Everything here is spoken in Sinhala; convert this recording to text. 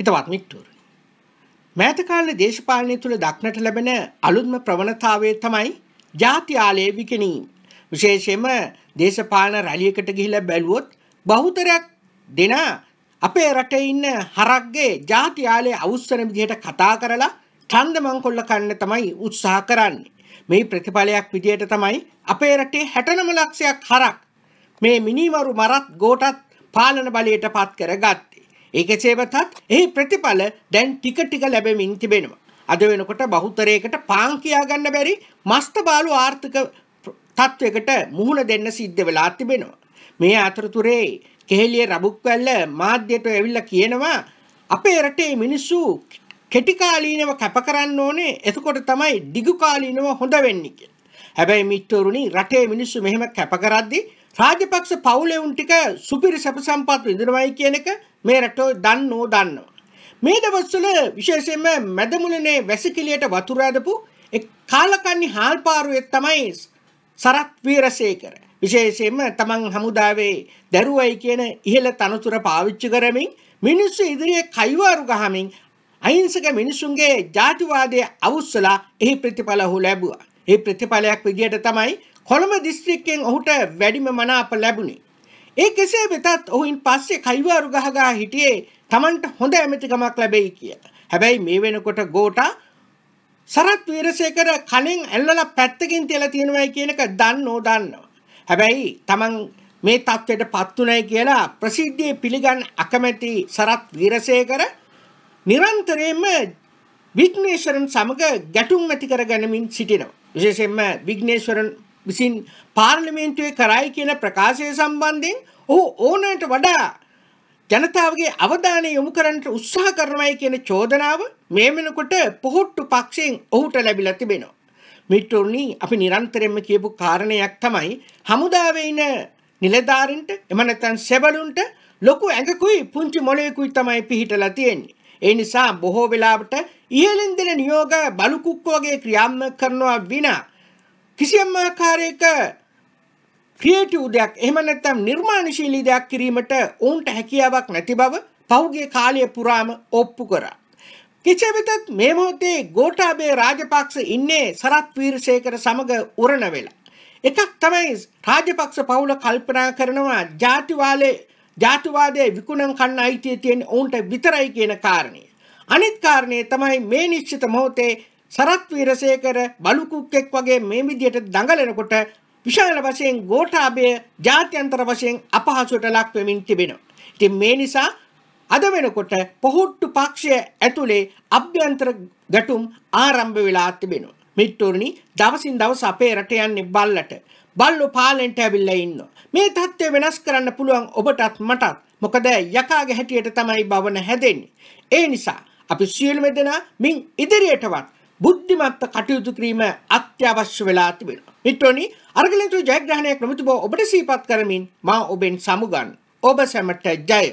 හිතවත් මික්ටුවරුනි. මෑත කාලේ දේශපාලනය තුළ දක්නට ලැබෙන අලුත්ම ප්‍රවණතාවය තමයි ජාති ආලයේ විකිණීම. විශේෂයෙන්ම දේශපාලන රැලියකට ගිහිලා බැලුවොත් බහුතරයක් දෙනා අපේ රටේ ඉන්න හරක්ගේ ජාති ආලයේ අවුස්සන විදිහට කතා කරලා ඡන්ද මංකොල්ල කන්න තමයි උත්සාහ කරන්නේ. මේ ප්‍රතිඵලයක් විදිහට තමයි අපේ රටේ 69 ලක්ෂයක් හරක් මේ මිනිමරු මරත් ගෝටත් පාලන බලයට පත් කරගත්. ඒ කෙසේ වෙතත් එහි ප්‍රතිඵල දැන් ටික ටික ලැබෙමින් තිබෙනවා. අද වෙනකොට බහුතරයකට පාන් කියා ගන්න බැරි මස්තබාලු ආර්ථික තත්වයකට මුහුණ දෙන්න සිද්ධ වෙලා තිබෙනවා. මේ අතරතුරේ කෙහෙලිය රබුක්වැල්ල මාධ්‍යයට ඇවිල්ලා කියනවා අපේ රටේ මිනිස්සු කෙටිකාලීනව කැප කරන්න ඕනේ එතකොට තමයි දිගුකාලීනව හොඳ වෙන්නේ කියලා. හැබැයි මිත්‍රවරුනි රටේ මිනිස්සු මෙහෙම කැප කරද්දී රාජපක්ෂ පවුලෙවුන් ටික සුපිරි සැප සම්පත් විඳිනවයි කියන එක මේ රටෝ දන්නෝ දන්නවා. මේ දවස්වල විශේෂයෙන්ම මැදමුලනේ වැසිකිළියට වතුර ඇදපු එක් කාලකන්ණි හාල්පාරුවේ තමයි සරත් වීරසේකර විශේෂයෙන්ම තමන් හමුදාවේ දරුවයි කියන ඉහළ තනතුර පාවිච්චි කරමින් මිනිස්සු ඉදිරියේ කයිවාරු ගහමින් අහිංසක මිනිසුන්ගේ ජාතිවාදය අවුස්සලා එහි ප්‍රතිඵල හො ලැබුවා. ඒ ප්‍රතිඵලයක් විදියට තමයි හොළම දිස්ත්‍රික්කෙන් ඔහුට වැඩිම මනාප ලැබුණේ. ඒ කෙසේ වෙතත් ඔහුන් පස්සේ කයිවාරු ගහගා හිටියේ Tamanට හොඳ ඇමතිකමක් ලැබෙයි කිය. හැබැයි මේ වෙනකොට ගෝටා සරත් වීරසේකර කලින් ඇල්ලලා පැත්තකින් තියලා තියෙනවයි කියන එක දන්නෝ දන්නවා. හැබැයි Taman මේ தත්ත්වයට පත්ුණයි කියලා ප්‍රසිද්ධියේ පිළිගන්න අකමැති සරත් වීරසේකර නිරන්තරයෙන්ම විග්නේශ්වරන් සමග ගැටුම් ඇති කරගැනමින් සිටිනවා. විශේෂයෙන්ම විග්නේශ්වරන් විසින් පාර්ලිමේන්තුවේ කරයි කියන ප්‍රකාශය සම්බන්ධයෙන් ඔහු ඕනෑමට වඩා ජනතාවගේ අවධානය යොමු කරන්නට උත්සාහ කරනවායි කියන චෝදනාව මේ වෙනකොට පොහොට්ටු පක්ෂයෙන් ඔහුට ලැබිලා තිබෙනවා. මිත්‍රෝනි අපි නිරන්තරයෙන්ම කියපු කාරණයක් තමයි හමුදාවේ ඉන නිලධාරින්ට එම නැත්නම් සෙබළුන්ට ලොකු ඇඟකුයි පුංචි මොළයකුයි තමයි පිහිටලා තියෙන්නේ. ඒ නිසා බොහෝ වෙලාවට ඉහළින් දෙන නියෝග බලුකුක්ක වගේ ක්‍රියාත්මක කරනවා විනා කිසියම් ආකාරයක ක්‍රියේටිව් දෙයක් එහෙම නැත්නම් නිර්මාණශීලී දෙයක් කිරීමට ඔවුන්ට හැකියාවක් නැති බව පහුගිය කාලය පුරාම ඔප්පු කරා. කිසිය වෙතත් මේ මොහොතේ ගෝඨාභය රාජපක්ෂ ඉන්නේ සරත් වීරසේකර සමග උරණ වෙලා. එකක් තමයි රාජපක්ෂ පවුල කල්පනා කරනවා ජාතිවාලේ ජාතිවාදයේ විකුණම් කන්න අයිතිය තියෙන ඔවුන්ට විතරයි කියන කාරණය. අනිත් කාරණය තමයි මේ නිශ්චිත මොහොතේ සරත් වීරසේකර බලුකුක්ෙක් වගේ මේ විදියට දඟලනකොට විශාල වශයෙන් ගෝඨාභය ජාත්‍යන්තර වශයෙන් අපහසුට ලක් වෙමින් තිබෙනවා. ඉතින් මේ නිසා අද වෙනකොට පොහොට්ටු පක්ෂය ඇතුලේ අභ්‍යන්තර ගැටුම් ආරම්භ වෙලා තිබෙනවා. මිට්ටුරනි දවසින් දවස අපේ රට යන්නේ බල්ලට. බල්ලෝ පාලෙන්ට ඇවිල්ලා ඉන්නවා. මේ தත්ත්වය වෙනස් කරන්න පුළුවන් ඔබටත් මටත්. මොකද යකාගේ හැටියට තමයි බවන හැදෙන්නේ. ඒ නිසා අපි සියලුම දෙනා මින් ඉදිරියටවත් බුද්ධිමත්ව කටයුතු කිරීම අත්‍යවශ්‍ය වෙලා තිබෙනවා. මිත්‍රෝනි අරගලතු ජයග්‍රහණයක් නොමැති බව ඔබට සිහිපත් කරමින් මා ඔබෙන් සමුගන්. ඔබ සැමට ජය.